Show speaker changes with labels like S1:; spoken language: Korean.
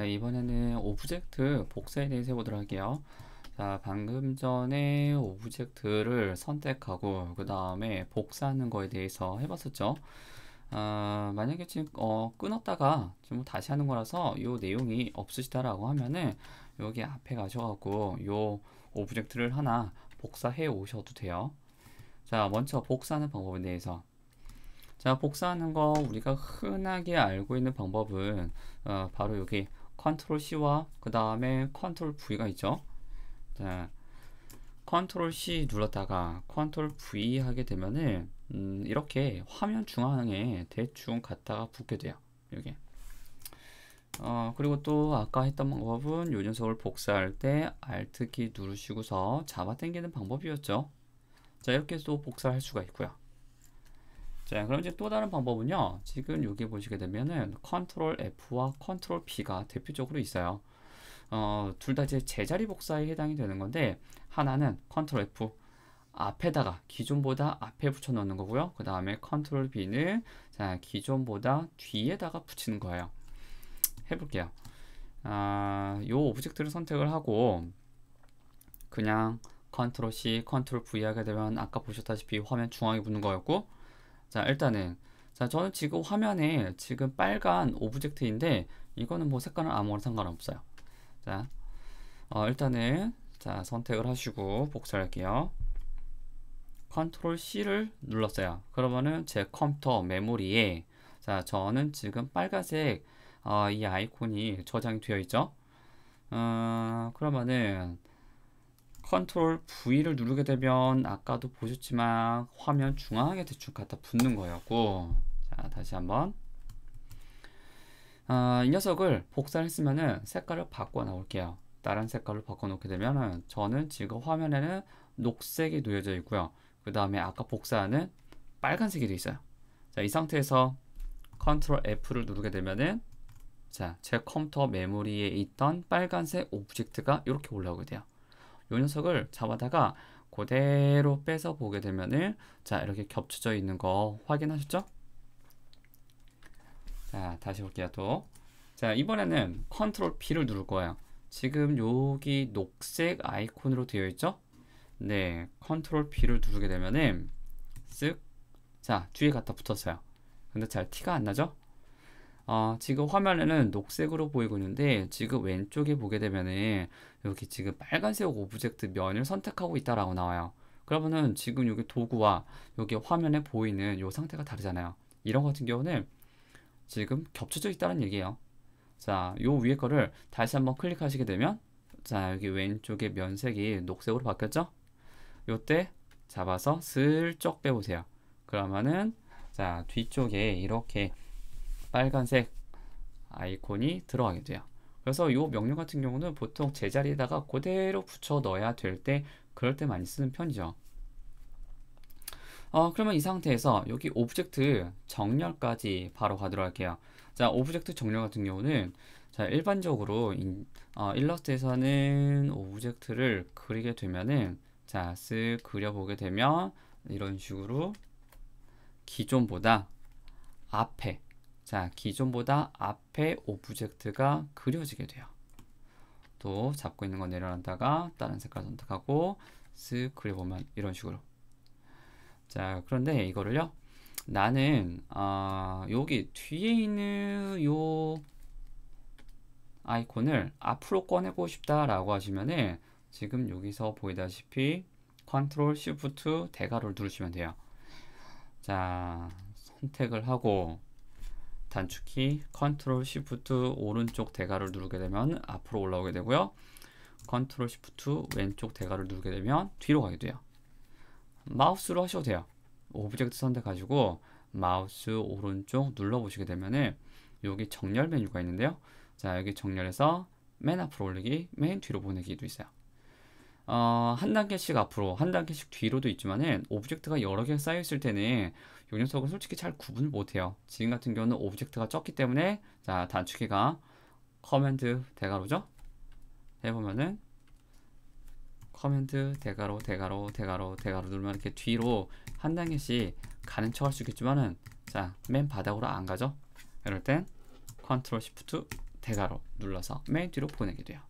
S1: 자 이번에는 오브젝트 복사에 대해서 해보도록 할게요 자 방금 전에 오브젝트를 선택하고 그 다음에 복사하는 거에 대해서 해봤었죠 어, 만약에 지금 어, 끊었다가 지금 뭐 다시 하는 거라서 요 내용이 없으시다라고 하면은 여기 앞에 가셔갖고 요 오브젝트를 하나 복사해 오셔도 돼요 자 먼저 복사하는 방법에 대해서 자 복사하는 거 우리가 흔하게 알고 있는 방법은 어, 바로 여기 컨트롤 C와 그 다음에 컨트롤 V가 있죠. 자, 컨트롤 C 눌렀다가 컨트롤 V 하게 되면은 음, 이렇게 화면 중앙에 대충 갖다가 붙게 돼요. 이게. 어, 그리고 또 아까 했던 방법은 요 녀석을 복사할 때 Alt 키 누르시고서 잡아 당기는 방법이었죠. 자, 이렇게 또 복사할 수가 있고요. 자, 그럼 이제 또 다른 방법은요. 지금 여기 보시게 되면은 컨트롤 F와 컨트롤 P가 대표적으로 있어요. 어, 둘다 이제 제자리 복사에 해당이 되는 건데 하나는 컨트롤 F 앞에다가 기존보다 앞에 붙여 넣는 거고요. 그 다음에 컨트롤 B는 자, 기존보다 뒤에다가 붙이는 거예요. 해볼게요. 아, 요 오브젝트를 선택을 하고 그냥 컨트롤 C, 컨트롤 V 하게 되면 아까 보셨다시피 화면 중앙에 붙는 거였고 자 일단은 자 저는 지금 화면에 지금 빨간 오브젝트인데 이거는 뭐 색깔은 아무런 상관없어요 자 어, 일단은 자 선택을 하시고 복사할게요 컨트롤 C를 눌렀어요 그러면은 제 컴퓨터 메모리에 자 저는 지금 빨간색 어, 이 아이콘이 저장 되어 있죠 어, 그러면은 컨트롤 V를 누르게 되면 아까도 보셨지만 화면 중앙에 대충 갖다 붙는 거였고 자 다시 한번 아, 이 녀석을 복사 했으면은 색깔을 바꿔 나올게요 다른 색깔로 바꿔 놓게 되면은 저는 지금 화면에는 녹색이 놓여져 있고요 그 다음에 아까 복사하는 빨간색이 되어 있어요 자 이 상태에서 컨트롤 F를 누르게 되면은 자, 제 컴퓨터 메모리에 있던 빨간색 오브젝트가 이렇게 올라오게 돼요. 요 녀석을 잡아다가 그대로 빼서 보게 되면은 자 이렇게 겹쳐져 있는 거 확인하셨죠? 자 다시 볼게요 또자 이번에는 컨트롤 P를 누를 거예요 지금 여기 녹색 아이콘으로 되어 있죠? 네 컨트롤 P를 누르게 되면은 쓱자 뒤에 갖다 붙었어요 근데 잘 티가 안 나죠? 어, 지금 화면에는 녹색으로 보이고 있는데 지금 왼쪽에 보게 되면은 여기 지금 빨간색 오브젝트 면을 선택하고 있다라고 나와요. 그러면은 지금 여기 도구와 여기 화면에 보이는 이 상태가 다르잖아요. 이런 같은 경우는 지금 겹쳐져 있다는 얘기예요. 자, 요 위에 거를 다시 한번 클릭하시게 되면 자, 여기 왼쪽에 면색이 녹색으로 바뀌었죠? 요때 잡아서 슬쩍 빼보세요. 그러면은 자, 뒤쪽에 이렇게 빨간색 아이콘이 들어가게 돼요. 그래서 이 명령 같은 경우는 보통 제자리에다가 그대로 붙여 넣어야 될 때 그럴 때 많이 쓰는 편이죠. 어, 그러면 이 상태에서 여기 오브젝트 정렬까지 바로 가도록 할게요. 자, 오브젝트 정렬 같은 경우는 자, 일반적으로 인, 어, 일러스트에서는 오브젝트를 그리게 되면은 자, 쓱 그려보게 되면 이런 식으로 기존보다 앞에 자, 기존보다 앞에 오브젝트가 그려지게 돼요. 또 잡고 있는 거 내려놨다가 다른 색깔 선택하고 쓱 그려보면 이런 식으로. 자, 그런데 이거를요. 나는 아, 여기 뒤에 있는 요 아이콘을 앞으로 꺼내고 싶다라고 하시면은 지금 여기서 보이다시피 컨트롤 시프트 대괄호를 누르시면 돼요. 자, 선택을 하고 단축키 컨트롤 시프트 오른쪽 대가를 누르게 되면 앞으로 올라오게 되고요. 컨트롤 시프트 왼쪽 대가를 누르게 되면 뒤로 가게 돼요. 마우스로 하셔도 돼요. 오브젝트 선택하시고 마우스 오른쪽 눌러보시게 되면 여기 정렬 메뉴가 있는데요. 자 여기 정렬해서 맨 앞으로 올리기, 맨 뒤로 보내기도 있어요. 어, 한 단계씩 앞으로, 한 단계씩 뒤로도 있지만은 오브젝트가 여러 개 쌓여 있을 때는 요 녀석은 솔직히 잘 구분을 못해요. 지금 같은 경우는 오브젝트가 적기 때문에 자 단축키가 커맨드 대괄호죠. 해보면은 커맨드 대괄호 대괄호 대괄호 대괄호 누르면 이렇게 뒤로 한 단계씩 가는 척할 수 있겠지만은 자맨 바닥으로 안 가죠. 이럴 땐 컨트롤 시프트 대괄호 눌러서 맨 뒤로 보내게 돼요.